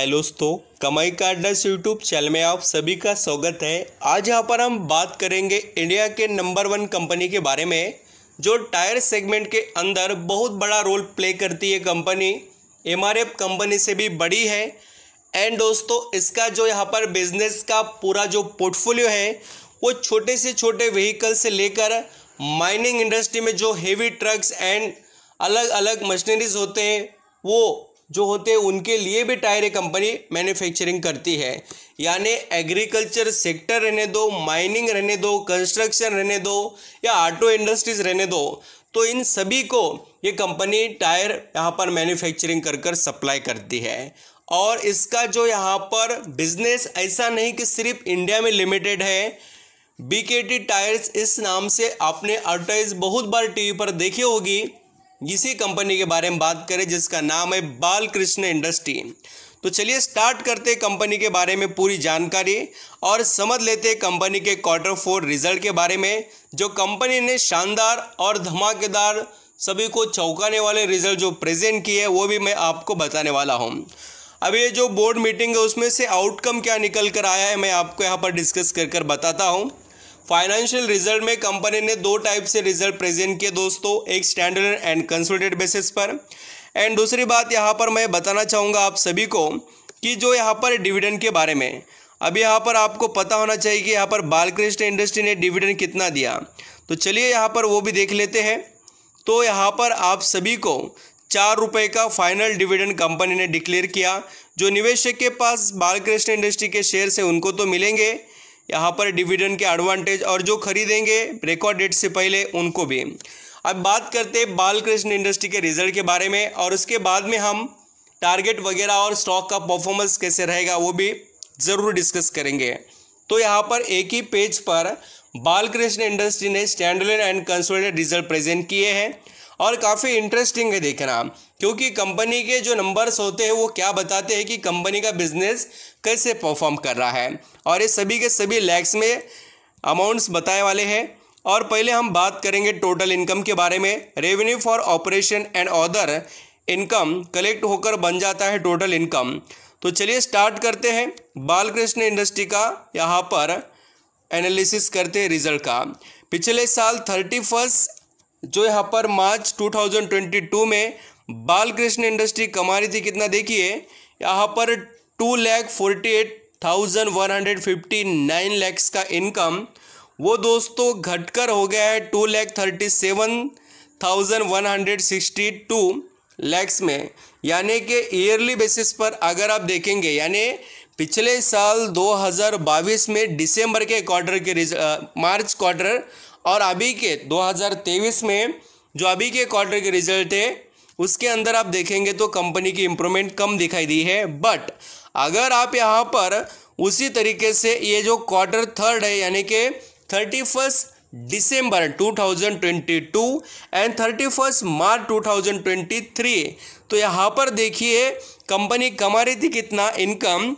hello दोस्तों कमाई का यूट्यूब चैनल में आप सभी का स्वागत है आज यहाँ पर हम बात करेंगे इंडिया के नंबर वन कंपनी के बारे में जो टायर सेगमेंट के अंदर बहुत बड़ा रोल प्ले करती है कंपनी एम कंपनी से भी बड़ी है एंड दोस्तों इसका जो यहाँ पर बिजनेस का पूरा जो पोर्टफोलियो है वो छोटे से छोटे व्हीकल से लेकर माइनिंग इंडस्ट्री में जो हेवी ट्रक्स एंड अलग अलग मशीनरीज होते हैं वो जो होते हैं उनके लिए भी टायर कंपनी मैन्युफैक्चरिंग करती है यानी एग्रीकल्चर सेक्टर रहने दो माइनिंग रहने दो कंस्ट्रक्शन रहने दो या ऑटो इंडस्ट्रीज रहने दो तो इन सभी को ये कंपनी टायर यहाँ पर मैन्युफैक्चरिंग कर कर सप्लाई करती है और इसका जो यहाँ पर बिजनेस ऐसा नहीं कि सिर्फ इंडिया में लिमिटेड है बीकेटी टायर्स इस नाम से आपने एडवर्टाइज बहुत बार टीवी पर देखी होगी इसी कंपनी के बारे में बात करें जिसका नाम है बालकृष्ण इंडस्ट्री तो चलिए स्टार्ट करते कंपनी के बारे में पूरी जानकारी और समझ लेते कंपनी के क्वार्टर फोर रिजल्ट के बारे में जो कंपनी ने शानदार और धमाकेदार सभी को चौंकाने वाले रिजल्ट जो प्रेजेंट किए वो भी मैं आपको बताने वाला हूँ अब ये जो बोर्ड मीटिंग है उसमें से आउटकम क्या निकल कर आया है मैं आपको यहाँ पर डिस्कस कर कर बताता हूँ फाइनेंशियल रिजल्ट में कंपनी ने दो टाइप से रिजल्ट प्रेजेंट किए दोस्तों एक स्टैंडर्ड एंड कंसोलिडेटेड बेसिस पर एंड दूसरी बात यहाँ पर मैं बताना चाहूँगा आप सभी को कि जो यहाँ पर डिविडेंड के बारे में अब यहाँ पर आपको पता होना चाहिए कि यहाँ पर बालकृष्ण इंडस्ट्री ने डिविडेंड कितना दिया तो चलिए यहाँ पर वो भी देख लेते हैं तो यहाँ पर आप सभी को चार रुपये का फाइनल डिविडेंड कंपनी ने डिक्लेयर किया जो निवेशक के पास बालकृष्ण इंडस्ट्री के शेयर से उनको तो मिलेंगे यहाँ पर डिविडेंड के एडवांटेज और जो खरीदेंगे रिकॉर्ड डेट से पहले उनको भी अब बात करते हैं बालकृष्ण इंडस्ट्री के रिजल्ट के बारे में और उसके बाद में हम टारगेट वगैरह और स्टॉक का परफॉर्मेंस कैसे रहेगा वो भी ज़रूर डिस्कस करेंगे तो यहाँ पर एक ही पेज पर बालकृष्ण इंडस्ट्री ने standard and consolidated result present किए हैं और काफ़ी इंटरेस्टिंग है देखना क्योंकि कंपनी के जो नंबर्स होते हैं वो क्या बताते हैं कि कंपनी का बिजनेस कैसे परफॉर्म कर रहा है और ये सभी के सभी लैक्स में अमाउंट्स बताए वाले हैं और पहले हम बात करेंगे टोटल इनकम के बारे में revenue for operation and order income collect होकर बन जाता है टोटल इनकम तो चलिए स्टार्ट करते हैं बालकृष्ण इंडस्ट्री का यहाँ पर एनालिसिस करते हैं रिजल्ट का पिछले साल थर्टी फर्स्ट जो यहाँ पर मार्च 2022 में बाल कृष्ण इंडस्ट्री कमा रही थी कितना देखिए यहाँ पर two lakh forty eight thousand one hundred fifty nine lakhs का इनकम वो दोस्तों घटकर हो गया है two lakh thirty seven thousand one hundred sixty two lakhs में यानी कि ईयरली बेसिस पर अगर आप देखेंगे यानी पिछले साल दो हजार बाईस में डिसम्बर के क्वार्टर के मार्च क्वार्टर और अभी के 2023 में जो अभी के क्वार्टर के रिजल्ट है उसके अंदर आप देखेंगे तो कंपनी की इम्प्रूवमेंट कम दिखाई दी है बट अगर आप यहाँ पर उसी तरीके से ये जो क्वार्टर थर्ड है यानी कि thirty first December 2022 and thirty first March 2023 तो यहाँ पर देखिए कंपनी कमा रही थी कितना income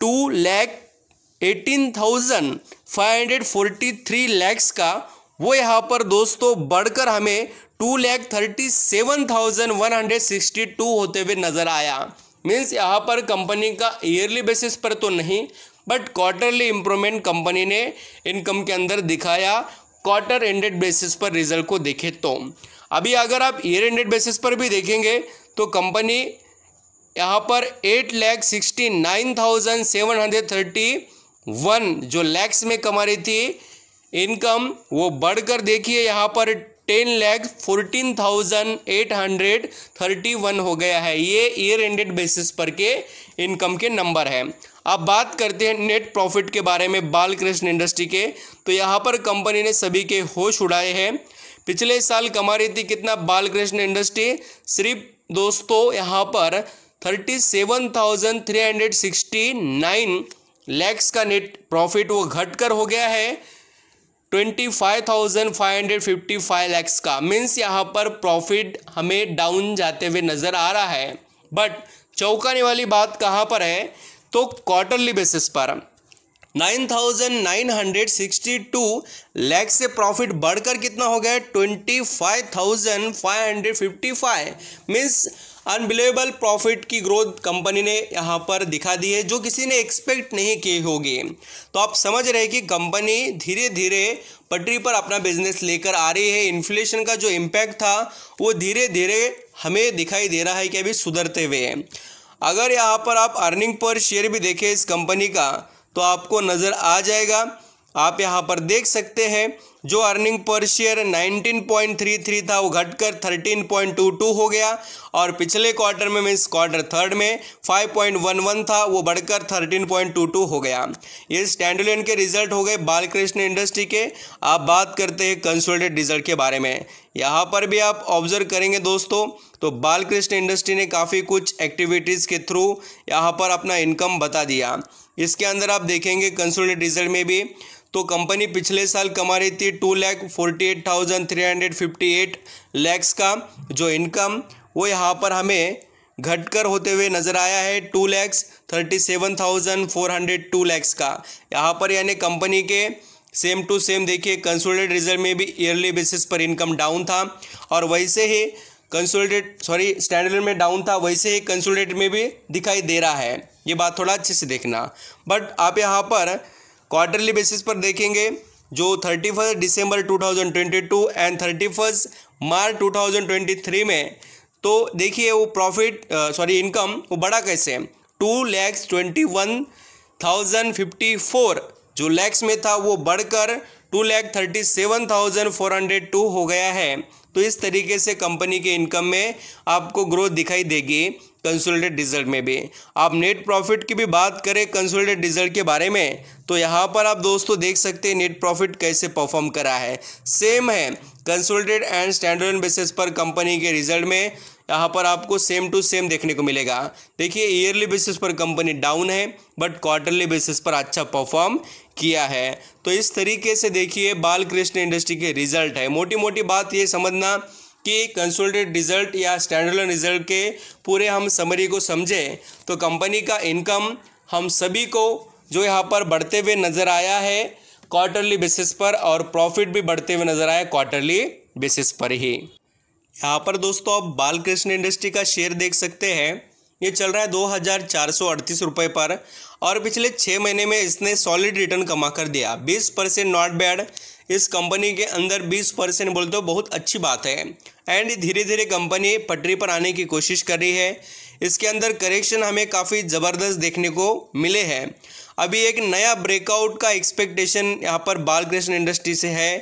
two lakh eighteen thousand five hundred forty three lakhs का वो यहाँ पर दोस्तों बढ़कर हमें two lakh thirty seven thousand one hundred sixty two होते हुए नज़र आया मीन्स यहाँ पर कंपनी का ईयरली बेसिस पर तो नहीं बट क्वार्टरली इम्प्रूवमेंट कंपनी ने इनकम के अंदर दिखाया क्वार्टर एंडेड बेसिस पर रिजल्ट को देखें तो अभी अगर आप ईयर एंडेड बेसिस पर भी देखेंगे तो कंपनी यहाँ पर eight lakh sixty nine thousand seven hundred thirty one जो लैक्स में कमा रही थी इनकम वो बढ़कर देखिए यहाँ पर ten lakh fourteen thousand eight hundred thirty one हो गया है ये ईयर एंडेड बेसिस पर के इनकम के नंबर है अब बात करते हैं नेट प्रॉफिट के बारे में बाल कृष्ण इंडस्ट्री के तो यहाँ पर कंपनी ने सभी के होश उड़ाए हैं पिछले साल कमा रही थी कितना बाल कृष्ण इंडस्ट्री सिर्फ दोस्तों यहाँ पर thirty seven thousand three hundred sixty nine lakhs का नेट प्रॉफिट वो घटकर हो गया है twenty five thousand five hundred fifty five lakhs का मीन्स यहाँ पर प्रॉफिट हमें डाउन जाते हुए नज़र आ रहा है बट चौंकाने वाली बात कहाँ पर है तो क्वार्टरली बेसिस पर 9,962 लाख से प्रॉफिट बढ़कर कितना हो गया 25,555 मींस अनबिलेबल प्रॉफिट की ग्रोथ कंपनी ने यहाँ पर दिखा दी है जो किसी ने एक्सपेक्ट नहीं की होगी तो आप समझ रहे हैं कि कंपनी धीरे धीरे पटरी पर अपना बिजनेस लेकर आ रही है इन्फ्लेशन का जो इम्पैक्ट था वो धीरे धीरे हमें दिखाई दे रहा है कि अभी सुधरते हुए अगर यहाँ पर आप अर्निंग पर शेयर भी देखें इस कंपनी का तो आपको नज़र आ जाएगा आप यहाँ पर देख सकते हैं जो अर्निंग पर शेयर 19.33 था वो घटकर 13.22 हो गया और पिछले क्वार्टर में मीन्स क्वार्टर थर्ड में 5.11 था वो बढ़कर 13.22 हो गया ये स्टैंडुलियन के रिजल्ट हो गए बालकृष्ण इंडस्ट्री के आप बात करते हैं कंसोल्टेड रिजल्ट के बारे में यहाँ पर भी आप ऑब्जर्व करेंगे दोस्तों तो बालकृष्ण इंडस्ट्री ने काफ़ी कुछ एक्टिविटीज़ के थ्रू यहाँ पर अपना इनकम बता दिया इसके अंदर आप देखेंगे कंसोलिडेट रिजल्ट में भी तो कंपनी पिछले साल कमा रही थी two lakh forty eight thousand three hundred fifty eight lakhs का जो इनकम वो यहाँ पर हमें घटकर होते हुए नजर आया है two lakhs thirty seven thousand four hundred two lakhs का यहाँ पर यानी कंपनी के सेम टू सेम देखिए कंसोलिडेट रिजल्ट में भी ईयरली बेसिस पर इनकम डाउन था और वैसे ही कंसोलिडेट सॉरी स्टैंडर्ड में डाउन था वैसे ही कंसोलिडेट में भी दिखाई दे रहा है ये बात थोड़ा अच्छे से देखना बट आप यहाँ पर क्वार्टरली बेसिस पर देखेंगे जो thirty first December two thousand twenty two and thirty first March two thousand twenty three में तो देखिए वो प्रॉफिट सॉरी इनकम वो बढ़ा कैसे two lakhs twenty one thousand fifty four जो लैक्स में था वो बढ़कर two lakh thirty seven thousand four hundred two हो गया है तो इस तरीके से कंपनी के इनकम में आपको ग्रोथ दिखाई देगी कंसोलिडेट रिजल्ट में भी आप नेट प्रॉफिट की भी बात करें कंसोलिडेट रिजल्ट के बारे में तो यहाँ पर आप दोस्तों देख सकते हैं नेट प्रॉफिट कैसे परफॉर्म करा है सेम है कंसोलिडेट एंड स्टैंडर्ड बेसिस पर कंपनी के रिजल्ट में यहाँ पर आपको सेम टू सेम देखने को मिलेगा देखिए ईयरली बेसिस पर कंपनी डाउन है बट क्वार्टरली बेसिस पर अच्छा परफॉर्म किया है तो इस तरीके से देखिए बालकृष्ण इंडस्ट्री के रिजल्ट है मोटी मोटी बात ये समझना कि कंसोलिडेट रिजल्ट या स्टैंडर्ड रिजल्ट के पूरे हम समरी को समझें तो कंपनी का इनकम हम सभी को जो यहाँ पर बढ़ते हुए नज़र आया है क्वार्टरली बेसिस पर और प्रॉफिट भी बढ़ते हुए नज़र आया क्वार्टरली बेसिस पर ही यहाँ पर दोस्तों आप बालकृष्ण इंडस्ट्री का शेयर देख सकते हैं ये चल रहा है दो हज़ार चार सौ अड़तीस रुपये पर और पिछले छः महीने में इसने सॉलिड रिटर्न कमा कर दिया बीस परसेंट नॉट बैड इस कंपनी के अंदर बीस परसेंट बोलते हो बहुत अच्छी बात है एंड धीरे धीरे कंपनी पटरी पर आने की कोशिश कर रही है इसके अंदर करेक्शन हमें काफ़ी ज़बरदस्त देखने को मिले हैं अभी एक नया ब्रेकआउट का एक्सपेक्टेशन यहाँ पर बालकृष्ण इंडस्ट्री से है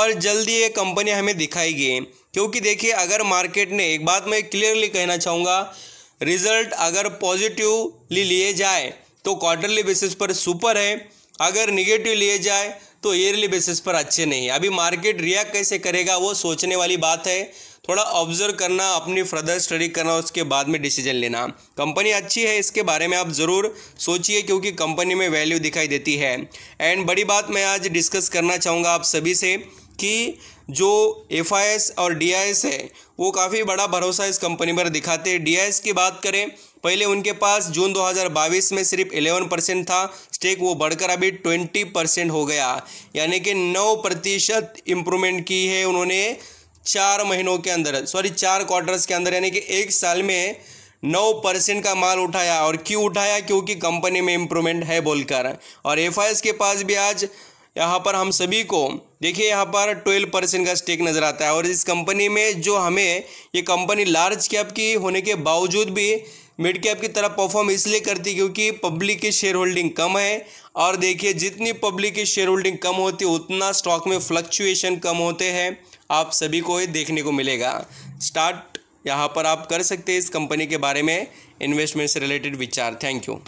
और जल्दी ये कंपनी हमें दिखाएगी क्योंकि देखिए अगर मार्केट ने एक बात मैं क्लियरली कहना चाहूँगा रिजल्ट अगर पॉजिटिवली लिए जाए तो क्वार्टरली बेसिस पर सुपर है अगर निगेटिव लिए जाए तो ईयरली बेसिस पर अच्छे नहीं अभी मार्केट रिएक्ट कैसे करेगा वो सोचने वाली बात है थोड़ा ऑब्जर्व करना अपनी फर्दर स्टडी करना उसके बाद में डिसीजन लेना कंपनी अच्छी है इसके बारे में आप ज़रूर सोचिए क्योंकि कंपनी में वैल्यू दिखाई देती है एंड बड़ी बात मैं आज डिस्कस करना चाहूँगा आप सभी से कि जो एफ और डी है वो काफ़ी बड़ा भरोसा इस कंपनी पर दिखाते हैं डी की बात करें पहले उनके पास जून 2022 में सिर्फ 11 परसेंट था स्टेक वो बढ़कर अभी 20 परसेंट हो गया यानी कि 9 प्रतिशत इम्प्रूवमेंट की है उन्होंने चार महीनों के अंदर सॉरी चार क्वार्टर्स के अंदर यानी कि एक साल में नौ परसेंट का माल उठाया और क्यों उठाया क्योंकि कंपनी में इम्प्रूवमेंट है बोलकर और एफ के पास भी आज यहाँ पर हम सभी को देखिए यहाँ पर ट्वेल्व परसेंट का स्टेक नज़र आता है और इस कंपनी में जो हमें ये कंपनी लार्ज कैप की होने के बावजूद भी मिड कैप की तरह परफॉर्म इसलिए करती क्योंकि पब्लिक की शेयर होल्डिंग कम है और देखिए जितनी पब्लिक की शेयर होल्डिंग कम होती उतना स्टॉक में फ्लक्चुएशन कम होते हैं आप सभी को ये देखने को मिलेगा स्टार्ट यहाँ पर आप कर सकते हैं इस कंपनी के बारे में इन्वेस्टमेंट से रिलेटेड विचार थैंक यू